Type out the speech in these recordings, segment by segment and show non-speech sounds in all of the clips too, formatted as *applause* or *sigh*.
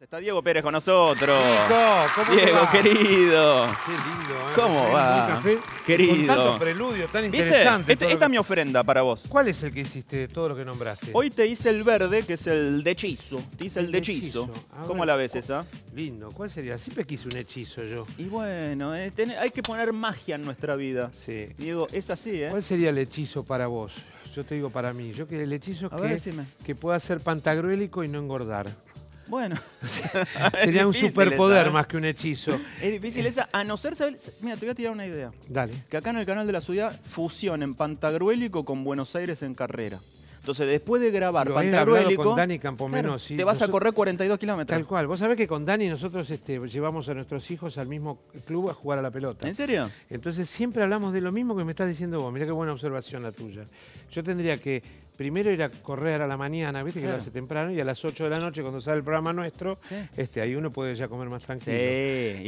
Está Diego Pérez con nosotros. ¿cómo Diego, querido. Qué lindo. ¿eh? ¿Cómo va? Querido. Con tantos preludios tan ¿Viste? Este, esta es mi ofrenda para vos. ¿Cuál es el que hiciste, todo lo que nombraste? Hoy te hice el verde, que es el de hechizo. Te hice el, de hechizo. ¿Cómo la ves esa? Lindo. ¿Cuál sería? Siempre quise un hechizo yo. Y bueno, eh, hay que poner magia en nuestra vida. Sí. Diego, es así, ¿eh? ¿Cuál sería el hechizo para vos? Yo te digo para mí. Yo que el hechizo que, que pueda ser pantagruélico y no engordar. Bueno. *laughs* *laughs* Sería un superpoder más que un hechizo. Es difícil esa, a no ser saber... Mira, te voy a tirar una idea. Dale. Que acá en el canal de la ciudad fusionen Pantagruélico con Buenos Aires en carrera. Entonces, después de grabar Pantagruélico. con Dani Campomeno, Te vas a correr 42 kilómetros. Tal cual. Vos sabés que con Dani nosotros este, llevamos a nuestros hijos al mismo club a jugar a la pelota. ¿En serio? Entonces, siempre hablamos de lo mismo que me estás diciendo vos. Mira qué buena observación la tuya. Yo tendría que primero ir a correr a la mañana, viste que lo hace temprano, y a las 8 de la noche, cuando sale el programa nuestro, este, ahí uno puede ya comer más tranquilo.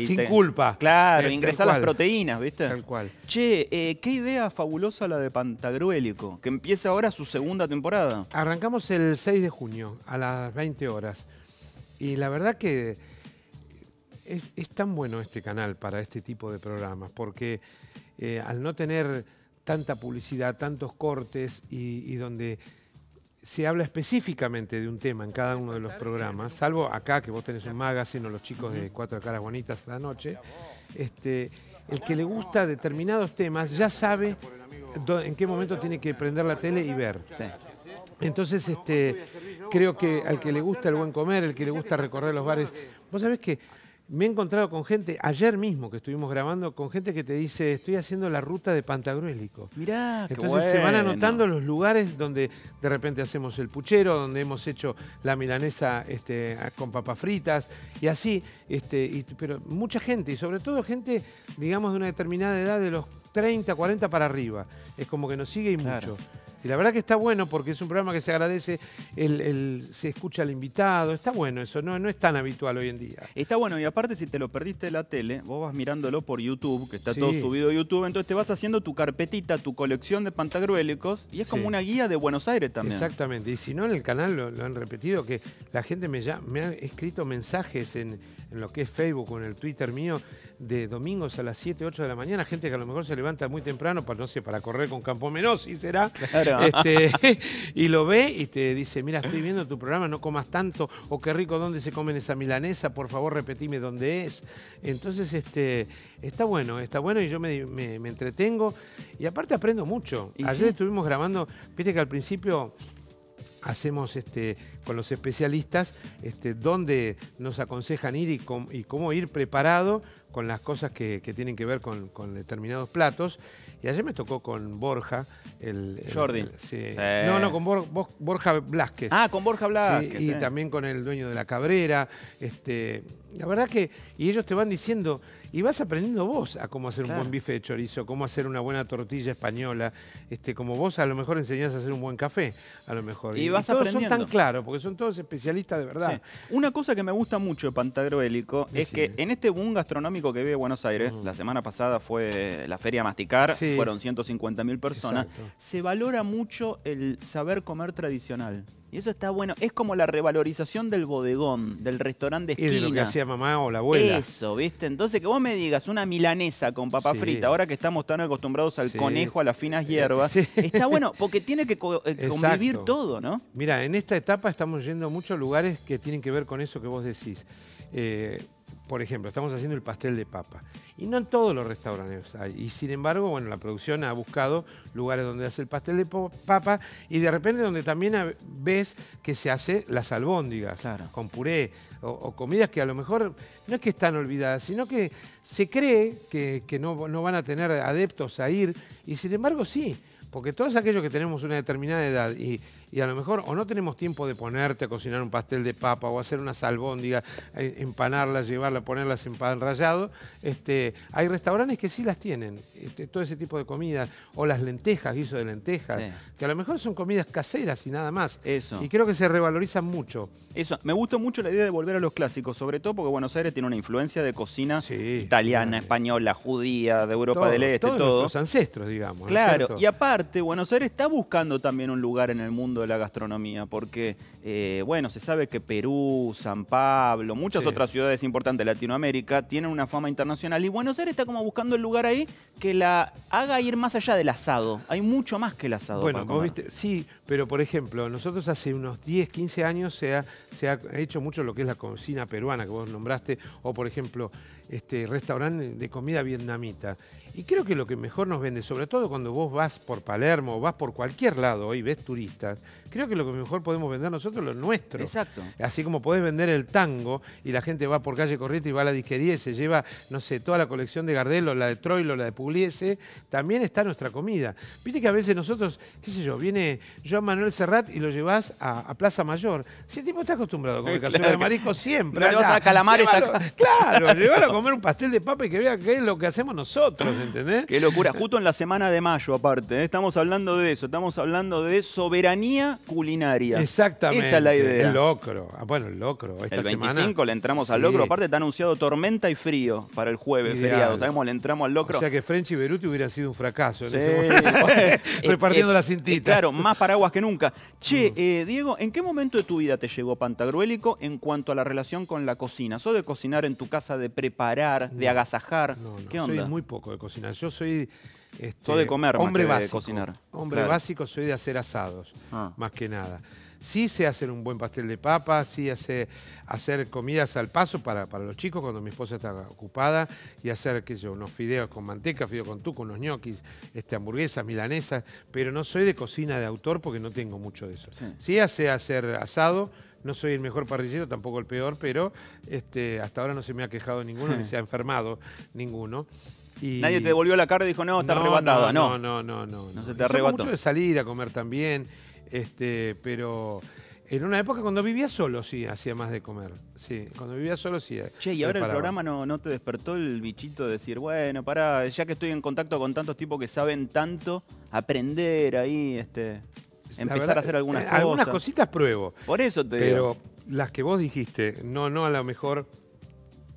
Sin culpa. Claro, eh, ingresar las proteínas, ¿viste? Tal cual. Che, eh, qué idea fabulosa la de Pantagruélico, que empieza ahora su segunda temporada. Arrancamos el 6 de junio, a las 20 horas. Y la verdad que es, tan bueno este canal para este tipo de programas, porque eh, al no tener tanta publicidad, tantos cortes y, donde se habla específicamente de un tema en cada uno de los programas, salvo acá que vos tenés un magazine o los chicos de Cuatro Caras Bonitas la noche, este, el que le gusta determinados temas ya sabe en qué momento tiene que prender la tele y ver. Entonces, este, creo que al que le gusta el buen comer, el que le gusta recorrer los bares, vos sabés que me he encontrado con gente, ayer mismo que estuvimos grabando, con gente que te dice, estoy haciendo la ruta de Pantagruélico. Mirá, Entonces se van anotando los lugares donde de repente hacemos el puchero, donde hemos hecho la milanesa este, con papas fritas y así. Este, pero mucha gente, y sobre todo gente, digamos, de una determinada edad, de los 30, 40 para arriba. Es como que nos sigue y mucho. Y la verdad que está bueno porque es un programa que se agradece, el, se escucha al invitado, está bueno eso, no, no es tan habitual hoy en día. Está bueno y aparte si te lo perdiste de la tele, vos vas mirándolo por YouTube, que está todo subido a YouTube, entonces te vas haciendo tu carpetita, tu colección de pantagruélicos y es como una guía de Buenos Aires también. Exactamente, y si no en el canal lo, han repetido, que la gente me, ya, me ha escrito mensajes en, en lo que es Facebook o en el Twitter mío de domingos a las 7, 8 de la mañana, gente que a lo mejor se levanta muy temprano para, no sé, para correr con Campo Menos, y será, claro. *laughs* Este, y lo ve y te dice, mira, estoy viendo tu programa, no comas tanto, o qué rico dónde se comen esa milanesa, por favor repetime dónde es. Entonces, este, está bueno, está bueno y yo me, entretengo y aparte aprendo mucho. Ayer estuvimos grabando, viste que al principio hacemos este, con los especialistas, este, dónde nos aconsejan ir y, cómo ir preparado con las cosas que, tienen que ver con, determinados platos. Y ayer me tocó con Borja, el... Jordi. No, no, con Borja Blasquez. Ah, con Borja Blasquez. y también con el dueño de la Cabrera. Este, la verdad que... Y ellos te van diciendo y vas aprendiendo vos a cómo hacer un buen bife de chorizo, cómo hacer una buena tortilla española, este, como vos a lo mejor enseñás a hacer un buen café, a lo mejor. Y, vas todos son tan claros, porque son todos especialistas de verdad. Una cosa que me gusta mucho de Pantagroélico es que en este boom gastronómico que vive Buenos Aires, mm. la semana pasada fue la feria Masticar, fueron 150.000 mil personas, se valora mucho el saber comer tradicional. Y eso está bueno. Es como la revalorización del bodegón, del restaurante de esquina. Es lo que hacía mamá o la abuela. Eso, ¿viste? Entonces, que vos me digas una milanesa con papa frita, ahora que estamos tan acostumbrados al conejo, a las finas hierbas, está bueno porque tiene que eh, *laughs* convivir todo, ¿no? Mira, en esta etapa estamos yendo a muchos lugares que tienen que ver con eso que vos decís. Eh, por ejemplo, estamos haciendo el pastel de papa. Y no en todos los restaurantes hay. Y sin embargo, bueno, la producción ha buscado lugares donde hace el pastel de papa y de repente donde también ves que se hace las albóndigas con puré o, comidas que a lo mejor no es que están olvidadas, sino que se cree que, no van a tener adeptos a ir y sin embargo sí. Porque todos aquellos que tenemos una determinada edad y, a lo mejor o no tenemos tiempo de ponerte a cocinar un pastel de papa o hacer una salbóndiga, eh, empanarlas, llevarla, ponerlas en pan rallado, este, hay restaurantes que sí las tienen, este, todo ese tipo de comidas, o las lentejas, guiso de lentejas, que a lo mejor son comidas caseras y nada más. Y creo que se revalorizan mucho. Eso, me gusta mucho la idea de volver a los clásicos, sobre todo porque Buenos Aires tiene una influencia de cocina italiana, española, judía, de Europa del Este, todos todo. Nuestros ancestros, digamos. Claro, y aparte Buenos Aires está buscando también un lugar en el mundo de la gastronomía, porque, eh, bueno, se sabe que Perú, San Pablo, muchas otras ciudades importantes de Latinoamérica tienen una fama internacional y Buenos Aires está como buscando el lugar ahí que la haga ir más allá del asado. Hay mucho más que el asado. Bueno, viste, sí, pero por ejemplo, nosotros hace unos 10, 15 años se ha hecho mucho lo que es la cocina peruana que vos nombraste, o por ejemplo, este, restaurante de comida vietnamita. Y creo que lo que mejor nos vende, sobre todo cuando vos vas por Palermo o vas por cualquier lado y ves turistas, creo que lo que mejor podemos vender nosotros es lo nuestro. Exacto. Así como podés vender el tango y la gente va por calle corriente y va a la disquería y se lleva, no sé, toda la colección de Gardelo, la de Troilo, la de Pugliese, también está nuestra comida. Viste que a veces nosotros, qué sé yo, viene Joan Manuel Serrat y lo llevas a, Plaza Mayor. Si el tipo está acostumbrado a comer sí, de marisco siempre. No a calamares comer un pastel de papa y que vea qué es lo que hacemos nosotros, ¿entendés? Qué locura, justo en la semana de mayo aparte, ¿eh? estamos hablando de eso, estamos hablando de soberanía culinaria. Exactamente. Esa es la idea. El locro, ah, bueno, el locro. Esta el 25 le entramos al locro, aparte está anunciado tormenta y frío para el jueves, feriado, sabemos, le entramos al locro. O sea que French y Beruti hubiera sido un fracaso en ese *laughs* eh, eh, *laughs* Repartiendo la cintita. claro, más paraguas que nunca. Che, mm. Diego, ¿en qué momento de tu vida te llegó Pantagruélico en cuanto a la relación con la cocina? ¿Sos de cocinar en tu casa de preparación? de agasajar? No, no, ¿Qué onda? Soy muy poco de cocinar. Yo soy. Este, de comer, hombre básico. cocinar. Hombre básico, soy de hacer asados, ah. más que nada. Sí sé hacer un buen pastel de papa, sí sé hacer comidas al paso para, los chicos cuando mi esposa está ocupada y hacer, qué yo, unos fideos con manteca, fideos con tuco, unos ñoquis, este, hamburguesas, milanesas, pero no soy de cocina de autor porque no tengo mucho de eso. sí sé hacer asado, no soy el mejor parrillero, tampoco el peor, pero este, hasta ahora no se me ha quejado ninguno, ni *laughs* se ha enfermado ninguno. Y... Nadie te devolvió la cara y dijo, no, está no, No, no, no, no. No, no, se te arrebató. mucho de salir a comer también, este, pero... En una época cuando vivía solo, sí, hacía más de comer. Sí, cuando vivía solo, sí. Eh, che, y ahora el programa no, no te despertó el bichito de decir, bueno, pará, ya que estoy en contacto con tantos tipos que saben tanto, aprender ahí, este empezar a hacer algunas eh, cosas. Algunas cositas pruebo. Por eso te Pero las que vos dijiste, no, no a lo mejor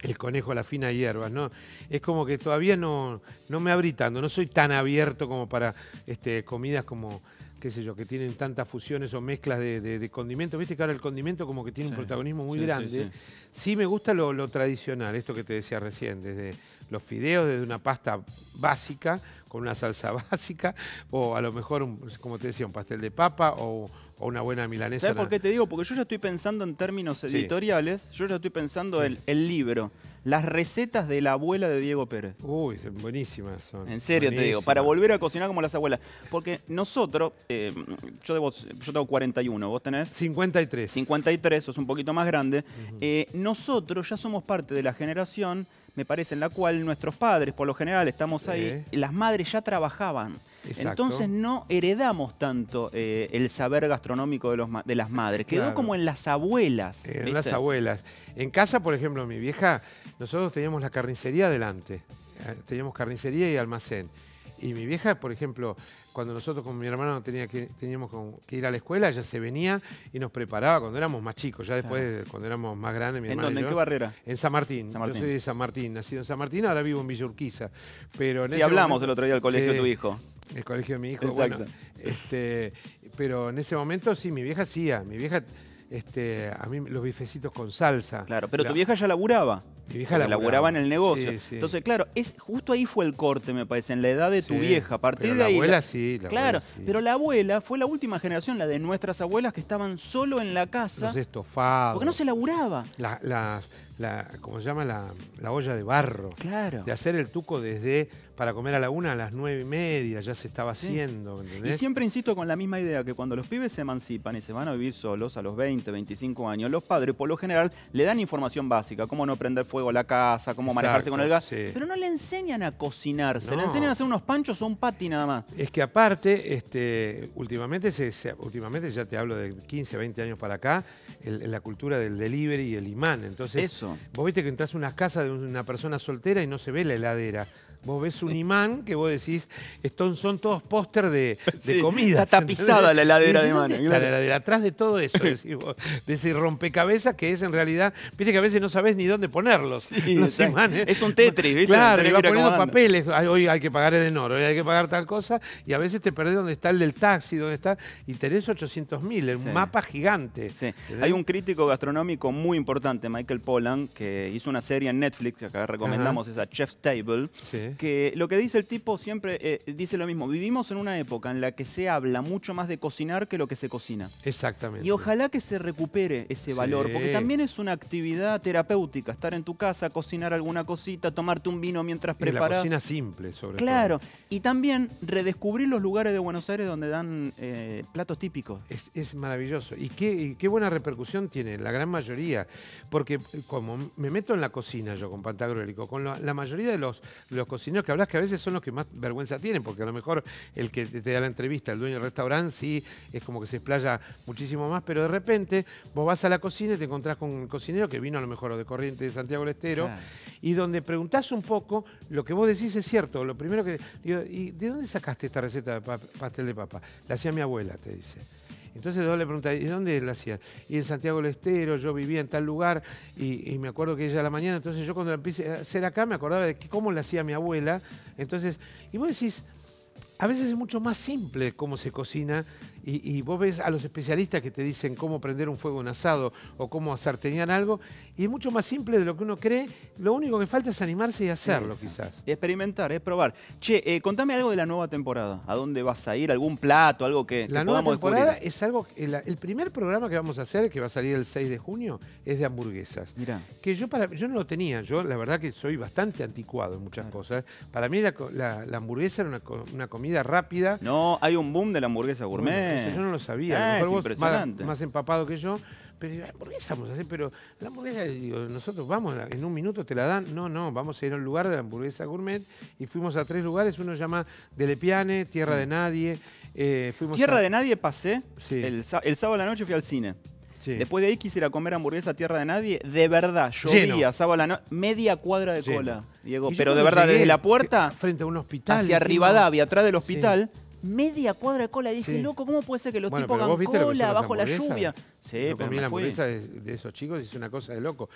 el conejo a la fina hierba, ¿no? Es como que todavía no, no me abritando no soy tan abierto como para este, comidas como qué sé yo, que tienen tantas fusiones o mezclas de, condimentos. Viste que ahora el condimento como que tiene un protagonismo muy grande. Sí, me gusta lo, lo tradicional, esto que te decía recién, desde los fideos desde una pasta básica, con una salsa *laughs* básica, o a lo mejor, como te decía, un pastel de papa o, una buena milanesa. ¿Sabes por qué te digo? Porque yo ya estoy pensando en términos editoriales, yo ya estoy pensando el, libro. Las recetas de la abuela de Diego Pérez. Uy, buenísimas son. En serio te digo, para volver a cocinar como las abuelas. Porque nosotros, eh, yo, debo, yo tengo 41, vos tenés... 53. 53, sos un poquito más grande. Eh, nosotros ya somos parte de la generación me parece, en la cual nuestros padres, por lo general, estamos ahí, las madres ya trabajaban. Entonces no heredamos tanto eh, el saber gastronómico de, los, de las madres, quedó como en las abuelas. Eh, en las abuelas. En casa, por ejemplo, mi vieja, nosotros teníamos la carnicería adelante, eh, teníamos carnicería y almacén. Y mi vieja, por ejemplo, cuando nosotros con mi hermano tenía que, teníamos que ir a la escuela, ella se venía y nos preparaba cuando éramos más chicos. Ya después, cuando éramos más grandes, mi ¿En ¿En qué barrera? En San Martín. Yo soy de San Martín, nacido en San Martín, ahora vivo en Villa Urquiza. Pero sí, hablamos el otro día del colegio de tu hijo. El colegio de mi hijo, Exacto. bueno. Este, pero en ese momento sí, mi vieja hacía. Mi vieja este, a mí los bifecitos con salsa. Claro, pero tu vieja ya laburaba. Mi vieja laburaba. laburaba en el negocio. Entonces, claro, es, justo ahí fue el corte, me parece, en la edad de tu vieja. A partir de Abuela, sí, claro, pero la abuela fue la última generación, la de nuestras abuelas que estaban solo en la casa. Los estofados. Porque no se laburaba. La, ¿cómo se llama? La, olla de barro. Claro. De hacer el tuco desde para comer a la una, a las nueve y media, ya se estaba haciendo. Y siempre insisto con la misma idea, que cuando los pibes se emancipan y se van a vivir solos a los 20, 25 años, los padres por lo general le dan información básica, cómo no prender fuego a la casa, cómo manejarse con el gas, pero no le enseñan a cocinarse, le enseñan a hacer unos panchos o un pati nada más. Es que aparte, este, últimamente, se, últimamente ya te hablo de 15, 20 años para acá, la cultura del delivery y el imán. Entonces, vos viste que entras a una casa de una persona soltera y no se ve la heladera Vos ves un imán que vos decís, son todos póster de, *laughs* comida. Está tapizada la heladera de mano. Está la heladera, atrás de todo eso, *laughs* decís de ese rompecabezas que es en realidad, viste que a veces no sabes ni dónde ponerlos. Es un Tetris, ¿viste? Claro, y va poniendo papeles, hoy hay que pagar el enoro, hoy hay que pagar tal cosa, y a veces te perdés dónde está el del taxi, dónde está, interés 800 mil, un mapa gigante. Hay un crítico gastronómico muy importante, Michael Pollan, que hizo una serie en Netflix, que acá recomendamos, esa Chef's Table que lo que dice el tipo siempre eh, dice lo mismo. Vivimos en una época en la que se habla mucho más de cocinar que lo que se cocina. Exactamente. Y ojalá que se recupere ese valor, porque también es una actividad terapéutica, estar en tu casa, cocinar alguna cosita, tomarte un vino mientras preparas. La cocina simple, sobre todo. Claro. Y también redescubrir los lugares de Buenos Aires donde dan eh, platos típicos. Es, maravilloso. ¿Y qué, buena repercusión tiene la gran mayoría. Porque eh, como me meto en la cocina yo con Pantagruélico, con la, mayoría de los, los cocineros, sino que hablas que a veces son los que más vergüenza tienen, porque a lo mejor el que te da la entrevista, el dueño del restaurante, sí, es como que se explaya muchísimo más, pero de repente vos vas a la cocina y te encontrás con un cocinero que vino a lo mejor de Corriente de Santiago del Estero, y donde preguntás un poco, lo que vos decís es cierto, lo primero que... Digo, ¿y de dónde sacaste esta receta de pastel de papa? La hacía mi abuela, te dice. Entonces yo le preguntaba, ¿y dónde la hacía? Y en Santiago del Estero, yo vivía en tal lugar y, me acuerdo que ella a la mañana, entonces yo cuando la empecé a hacer acá me acordaba de cómo la hacía mi abuela. Entonces, y vos decís, a veces es mucho más simple cómo se cocina y, vos ves a los especialistas que te dicen cómo prender un fuego en asado o cómo sarteñar algo y es mucho más simple de lo que uno cree. Lo único que falta es animarse y hacerlo quizás. Y experimentar, es probar. Che, eh, contame algo de la nueva temporada. ¿A dónde vas a ir? ¿Algún plato? ¿Algo que, La nueva temporada es algo... El, primer programa que vamos a hacer, que va a salir el 6 de junio, es de hamburguesas. Mirá. Que yo, para, yo no lo tenía. Yo la verdad que soy bastante anticuado en muchas cosas. Para mí la, la, hamburguesa era una comida rápida. No, hay un boom de la hamburguesa gourmet. yo no lo sabía. Ah, más, empapado que yo. Pero hamburguesa pero la hamburguesa, nosotros vamos, en un minuto te la dan. No, no, vamos a ir a un lugar de la hamburguesa gourmet y fuimos a tres lugares. Uno se llama Delepiane, Tierra de Nadie. Eh, Tierra de Nadie pasé. El, el sábado a la noche fui al cine. Después de ahí quisiera comer hamburguesa tierra de nadie. De verdad, llovía, sábado la media cuadra de cola, Diego. Pero de verdad, desde la puerta. Frente a un hospital. Hacia Rivadavia, atrás del hospital. media cuadra de cola. Y dije, loco, ¿cómo puede ser que los tipos hagan cola bajo la lluvia? Sí, la hamburguesa de, esos chicos es una cosa de loco.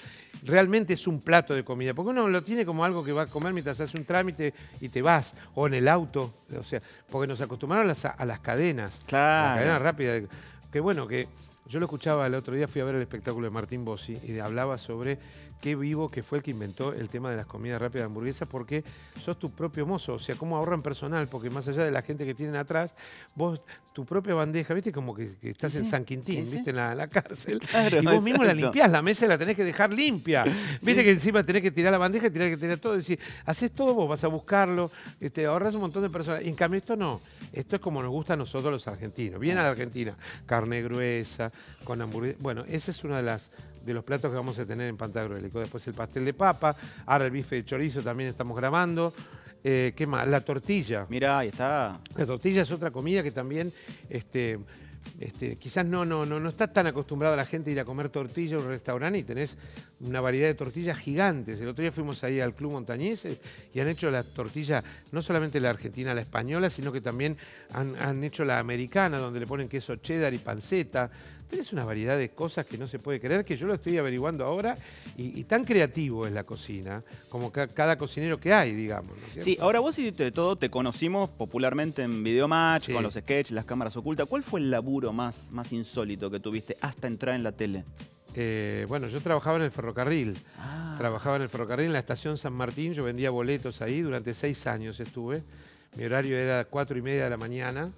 Realmente es un plato de comida, porque uno lo tiene como algo que va a comer mientras hace un trámite y te vas, o en el auto, o sea, porque nos acostumbraron a las, cadenas, claro. las cadenas rápidas. Que bueno, que yo lo escuchaba el otro día, fui a ver el espectáculo de Martín Bossi y hablaba sobre qué vivo que fue el que inventó el tema de las comidas rápidas de hamburguesas, porque sos tu propio mozo, o sea, cómo ahorran personal, porque más allá de la gente que tienen atrás, vos, tu propia bandeja, viste, como que, estás en San Quintín, viste, en la, cárcel, y vos mismo la limpiás, la mesa la tenés que dejar limpia, viste que encima tenés que tirar la bandeja, tenés que tirar todo, es decir, haces todo vos, vas a buscarlo, este, ahorras un montón de personas, en cambio esto no, esto es como nos gusta a nosotros los argentinos, viene ah. a la Argentina, carne gruesa, con hamburguesa, bueno, esa es una de las de los platos que vamos a tener en Pantagruelico. Después el pastel de papa, ahora el bife de chorizo también estamos grabando. Eh, ¿Qué más? La tortilla. Mira, ahí está. La tortilla es otra comida que también... Este, este, quizás no, no, no, está tan acostumbrada la gente a ir a comer tortilla a un restaurante y tenés una variedad de tortillas gigantes. El otro día fuimos ahí al Club Montañeses y han hecho la tortilla, no solamente la argentina, la española, sino que también han, han hecho la americana, donde le ponen queso cheddar y panceta. Tienes una variedad de cosas que no se puede creer, que yo lo estoy averiguando ahora y, tan creativo es la cocina, como cada cocinero que hay, digamos. sí, ahora vos hiciste de todo, te conocimos popularmente en Videomatch, con los sketches, las cámaras ocultas. ¿Cuál fue el laburo más, más insólito que tuviste hasta entrar en la tele? Eh, bueno, yo trabajaba en el ferrocarril. Ah. Trabajaba en el ferrocarril, en la estación San Martín. Yo vendía boletos ahí. Durante seis años estuve. Mi horario era cuatro y media de la mañana,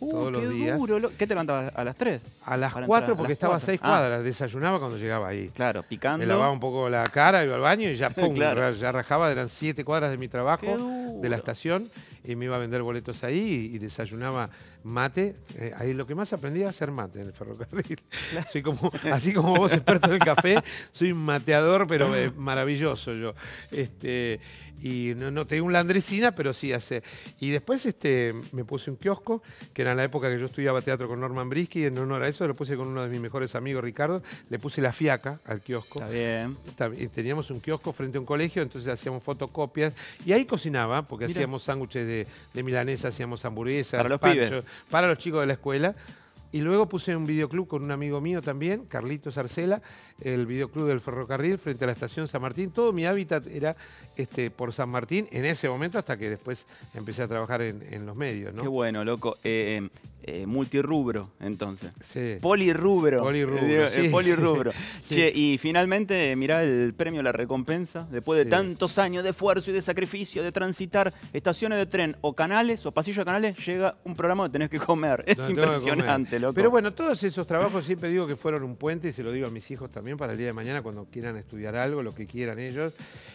uh, todos los días. Duro. ¿Qué te levantabas? ¿A las 3? A las 4 porque estaba a 6 ah. cuadras. Desayunaba cuando llegaba ahí. Claro, picando. Me lavaba un poco la cara, iba al baño y ya, *laughs* pum, ya rajaba. Eran 7 cuadras de mi trabajo, de la estación y me iba a vender boletos ahí y, desayunaba mate. Eh, ahí lo que más aprendí a hacer mate en el ferrocarril. como, así como vos, experto en el café, soy un mateador, pero eh, maravilloso yo. Este, y no, tenía un landresina, pero sí hace. Y después este, me puse un kiosco, que era la época que yo estudiaba teatro con Norman Brisky, y en honor a eso lo puse con uno de mis mejores amigos, Ricardo, le puse la fiaca al kiosco. Está bien. Teníamos un kiosco frente a un colegio, entonces hacíamos fotocopias, y ahí cocinaba, porque hacíamos sándwiches de de, milanesa, hacíamos hamburguesas. Para los Para los chicos de la escuela. Y luego puse un videoclub con un amigo mío también, Carlitos Arcela, el videoclub del ferrocarril frente a la estación San Martín. Todo mi hábitat era este, por San Martín en ese momento hasta que después empecé a trabajar en, los medios. ¿no? Qué bueno, loco. Eh, em, eh, multirubro, entonces. Sí. Polirrubro. Polirrubro. Eh, *laughs* y finalmente, mirá el premio, la recompensa. Después de tantos años de esfuerzo y de sacrificio, de transitar estaciones de tren o canales o pasillos de canales, llega un programa de tenés que comer. Es impresionante, loco. Pero bueno, todos esos trabajos siempre digo que fueron un puente, y se lo digo a mis hijos también para el día de mañana, cuando quieran estudiar algo, lo que quieran ellos.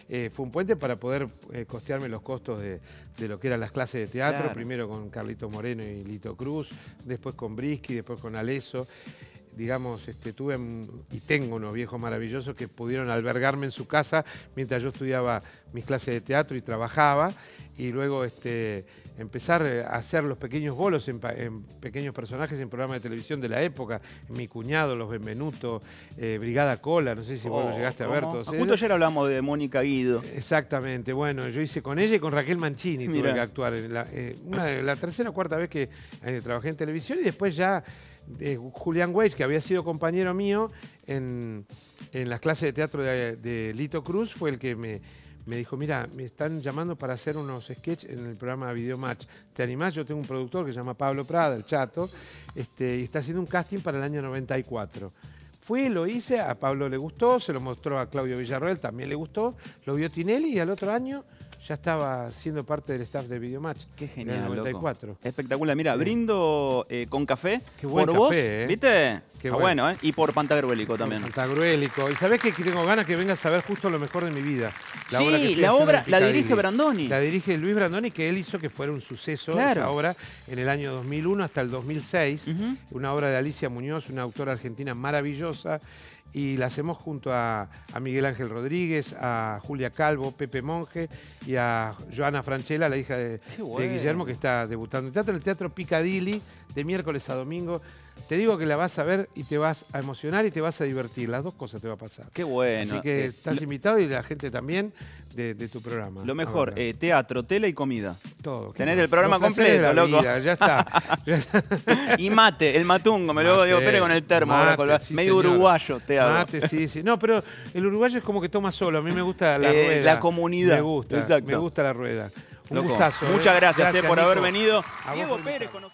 Eh, fue un puente para poder costearme los costos de, de lo que eran las clases de teatro, primero con Carlito Moreno y Lito Cruz, después con Brisky, después con Aleso. Digamos, este, tuve y tengo unos viejos maravillosos que pudieron albergarme en su casa mientras yo estudiaba mis clases de teatro y trabajaba. Y luego, este, empezar eh, a hacer los pequeños bolos en, pequeños personajes en programas de televisión de la época. Mi cuñado, Los Benvenuto, eh, Brigada Cola, no sé si vos oh, llegaste a ver. Todos Justo ayer hablamos de Mónica Guido. Exactamente, bueno, yo hice con ella y con Raquel Mancini tuve que actuar. la, eh, una, la tercera o cuarta vez que trabajé en televisión y después ya Julián Weiss, que había sido compañero mío en, las clases de teatro de Lito Cruz, fue el que me me dijo, mira, me están llamando para hacer unos sketches en el programa Videomatch. ¿Te animás? Yo tengo un productor que se llama Pablo Prada, el chato, este, y está haciendo un casting para el año 94. Fui, lo hice, a Pablo le gustó, se lo mostró a Claudio Villarroel, también le gustó, lo vio Tinelli y al otro año ya estaba siendo parte del staff de Videomatch. Qué genial. 94. Espectacular. Mira, brindo eh, con café. Qué buen por vos, eh. ¿viste? Qué bueno. ¿eh? Y por Pantagruélico también. pantagruelico Y sabés que tengo ganas que vengas a ver justo lo mejor de mi vida. La sí, la obra la dirige Brandoni. La dirige Luis Brandoni, que él hizo que fuera un suceso esa obra en el año 2001 hasta el 2006. Una obra de Alicia Muñoz, una autora argentina maravillosa y la hacemos junto a, Miguel Ángel Rodríguez, a Julia Calvo, Pepe Monge y a Joana Franchella, la hija de, Guillermo, que está debutando en teatro, en el Teatro Piccadilly de miércoles a domingo. Te digo que la vas a ver y te vas a emocionar y te vas a divertir. Las dos cosas te va a pasar. Qué bueno. Así que eh, estás invitado y la gente también de, tu programa. Lo mejor, eh, teatro, tele y comida. Todo. Tenés el programa completo, loco. *laughs* ya, está, y mate, el matungo, me lo digo, Pérez con el termo. Mate, medio uruguayo, te Mate, sí, sí. No, pero el uruguayo es como que toma solo. A mí me gusta la eh, rueda. La comunidad. Me gusta. Exacto. Me gusta la rueda. Un gustazo. Muchas gracias, por haber venido. Diego Pérez con nosotros.